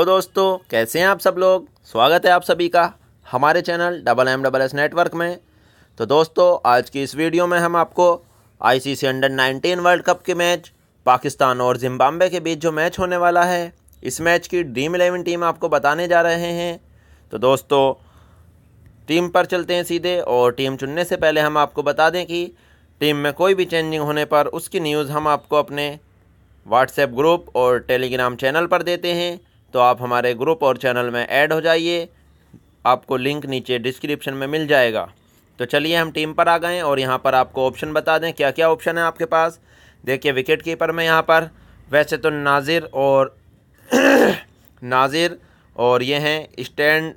तो दोस्तों कैसे हैं आप सब लोग स्वागत है आप सभी का हमारे channel double M double S network में तो दोस्तों आज की इस वीडियो में हम आपको आईसीसी अंडर 19 वर्ल्ड कप के मैच पाकिस्तान और जिम्बाब्वे के बीच जो मैच होने वाला है इस मैच की ड्रीम इलेवन टीम आपको बताने जा रहे हैं तो दोस्तों टीम पर चलते हैं सीधे और टीम चुनने से पहले हम आपको बता दें कि टीम में कोई भी चेंजिंग होने पर उसकी न्यूज़ हम आपको अपने व्हाट्सएप ग्रुप और टेलीग्राम चैनल पर देते हैं तो आप हमारे ग्रुप और चैनल में ऐड हो जाइए आपको लिंक नीचे डिस्क्रिप्शन में मिल जाएगा तो चलिए हम टीम पर आ गए और यहाँ पर आपको ऑप्शन बता दें क्या क्या ऑप्शन है आपके पास देखिए विकेट कीपर में यहाँ पर वैसे तो नाजिर और नाजिर और ये हैं स्टैंड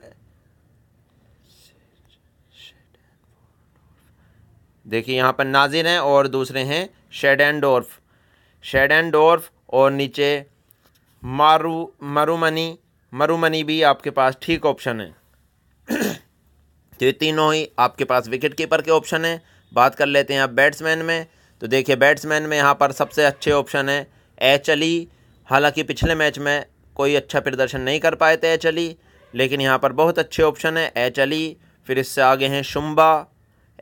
देखिए यहाँ पर नाजिर हैं और दूसरे हैं शेडेंडोर्फ शेडेंडोर्फ और नीचे मारू मरुमनी मरुमनी भी आपके पास ठीक ऑप्शन है तो ये तीनों ही आपके पास विकेट कीपर के ऑप्शन हैं बात कर लेते हैं आप बैट्समैन में तो देखिए बैट्समैन में यहाँ पर सबसे अच्छे ऑप्शन है एच अली हालांकि पिछले मैच में कोई अच्छा प्रदर्शन नहीं कर पाए थे एच अली लेकिन यहाँ पर बहुत अच्छे ऑप्शन है एच अली फिर इससे आगे हैं Shumba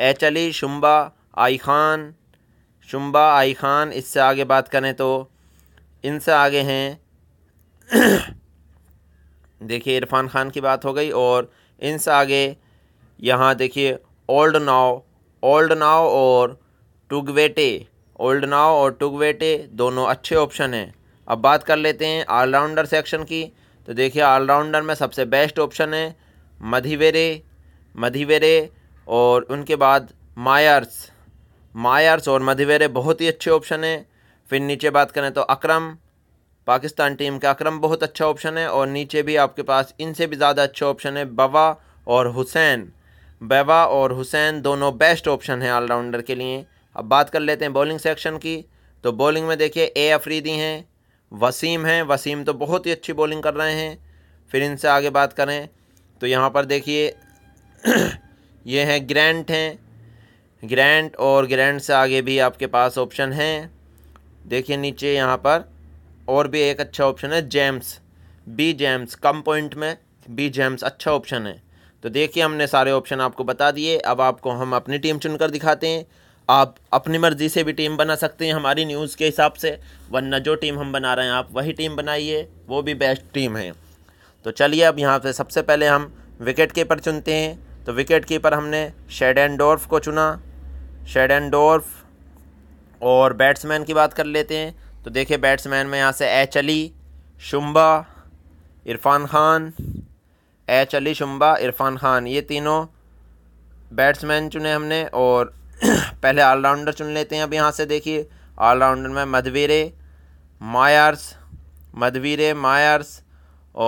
H Ali Shumba I Khan Shumba I Khan इससे आगे बात करें तो इनसे आगे हैं देखिए इरफान खान की बात हो गई और इनसे आगे यहाँ देखिए ओल्ड नाव ओल्ड नाव और टुगवेटे ओल्ड नाव और टुगवेटे दोनों अच्छे ऑप्शन हैं अब बात कर लेते हैं ऑलराउंडर सेक्शन की तो देखिए ऑलराउंडर में सबसे बेस्ट ऑप्शन है मधिवेरे मधिवेरे और उनके बाद मायर्स मायर्स और मधिवेरे बहुत ही अच्छे ऑप्शन हैं फिर नीचे बात करें तो अक्रम पाकिस्तान टीम का अक्रम बहुत अच्छा ऑप्शन है और नीचे भी आपके पास इनसे भी ज़्यादा अच्छा ऑप्शन है बवा और हुसैन बवा और हुसैन दोनों बेस्ट ऑप्शन हैं ऑलराउंडर के लिए अब बात कर लेते हैं बॉलिंग सेक्शन की तो बॉलिंग में देखिए ए अफरीदी हैं वसीम हैं वसीम तो बहुत ही अच्छी बॉलिंग कर रहे हैं फिर इनसे आगे बात करें तो यहाँ पर देखिए ये हैं ग्रैंट हैं ग्रैंट और ग्रैंड से आगे भी आपके पास ऑप्शन हैं देखिए नीचे यहाँ पर और भी एक अच्छा ऑप्शन है जेम्स बी जेम्स कम पॉइंट में बी जेम्स अच्छा ऑप्शन है तो देखिए हमने सारे ऑप्शन आपको बता दिए अब आपको हम अपनी टीम चुनकर दिखाते हैं आप अपनी मर्ज़ी से भी टीम बना सकते हैं हमारी न्यूज़ के हिसाब से वरना जो टीम हम बना रहे हैं आप वही टीम बनाइए वो भी बेस्ट टीम है तो चलिए अब यहाँ से सबसे पहले हम विकेट कीपर चुनते हैं तो विकेट कीपर हमने शेडेनडोर्फ को चुना शेडेनडोर्फ और बैट्समैन की बात कर लेते हैं तो देखिए बैट्समैन में यहाँ से H Ali Shumba Irfan Khan H Ali Shumba Irfan Khan ये तीनों बैट्समैन चुने हमने और पहले ऑलराउंडर चुन लेते हैं अब यहाँ से देखिए ऑलराउंडर में मधवीरे मायर्स मधवीरे मायर्स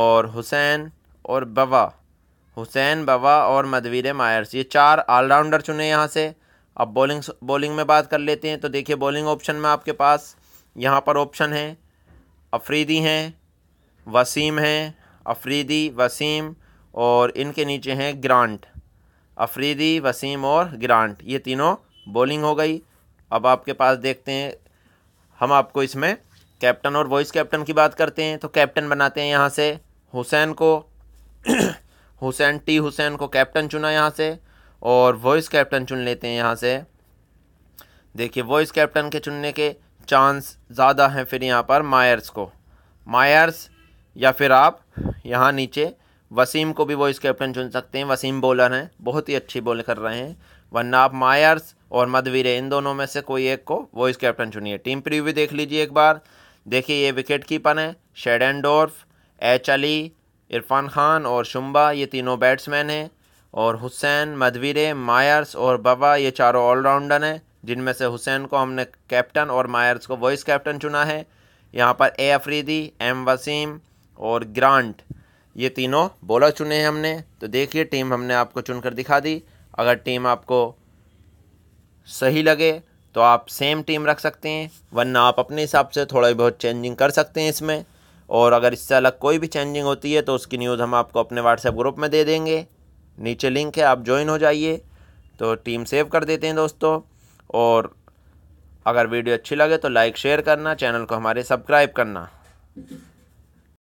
और हुसैन और बवा हुसैन बवा और मधवीरे मायर्स ये चार ऑलराउंडर चुने यहाँ से अब बॉलिंग बॉलिंग में बात कर लेते हैं तो देखिए बॉलिंग ऑप्शन में आपके पास यहाँ पर ऑप्शन हैं अफरीदी हैं वसीम हैं अफरीदी वसीम और इनके नीचे हैं ग्रांट अफरीदी वसीम और ग्रांट ये तीनों बॉलिंग हो गई अब आपके पास देखते हैं हम आपको इसमें कैप्टन और वॉइस कैप्टन की बात करते हैं तो कैप्टन बनाते हैं यहाँ से हुसैन को हुसैन टी हुसैन को कैप्टन चुना यहाँ से और वॉइस कैप्टन चुन लेते हैं यहाँ से देखिए वॉइस कैप्टन के चुनने के चांस ज़्यादा हैं फिर यहाँ पर मायर्स को मायर्स या फिर आप यहाँ नीचे वसीम को भी वॉइस कैप्टन चुन सकते हैं वसीम बॉलर हैं बहुत ही अच्छी बॉल कर रहे हैं वरना आप मायर्स और मधवीरे इन दोनों में से कोई एक को वॉइस कैप्टन चुनिए टीम प्रीव्यू देख लीजिए एक बार देखिए ये विकेट कीपर हैं शेडेंडोर्फ एच अली इरफान खान और शुम्बा ये तीनों बैट्समैन हैं और हुसैन मधवीरे मायर्स और बबा ये चारों ऑलराउंडर हैं जिनमें से हुसैन को हमने कैप्टन और मायर्स को वॉइस कैप्टन चुना है यहाँ पर ए अफरीदी एम वसीम और ग्रांट ये तीनों बॉलर चुने हैं हमने तो देखिए टीम हमने आपको चुनकर दिखा दी अगर टीम आपको सही लगे तो आप सेम टीम रख सकते हैं वरना आप अपने हिसाब से थोड़ा बहुत चेंजिंग कर सकते हैं इसमें और अगर इससे अलग कोई भी चेंजिंग होती है तो उसकी न्यूज़ हम आपको अपने व्हाट्सएप ग्रुप में दे देंगे नीचे लिंक है आप ज्वाइन हो जाइए तो टीम सेव कर देते हैं दोस्तों और अगर वीडियो अच्छी लगे तो लाइक शेयर करना चैनल को हमारे सब्सक्राइब करना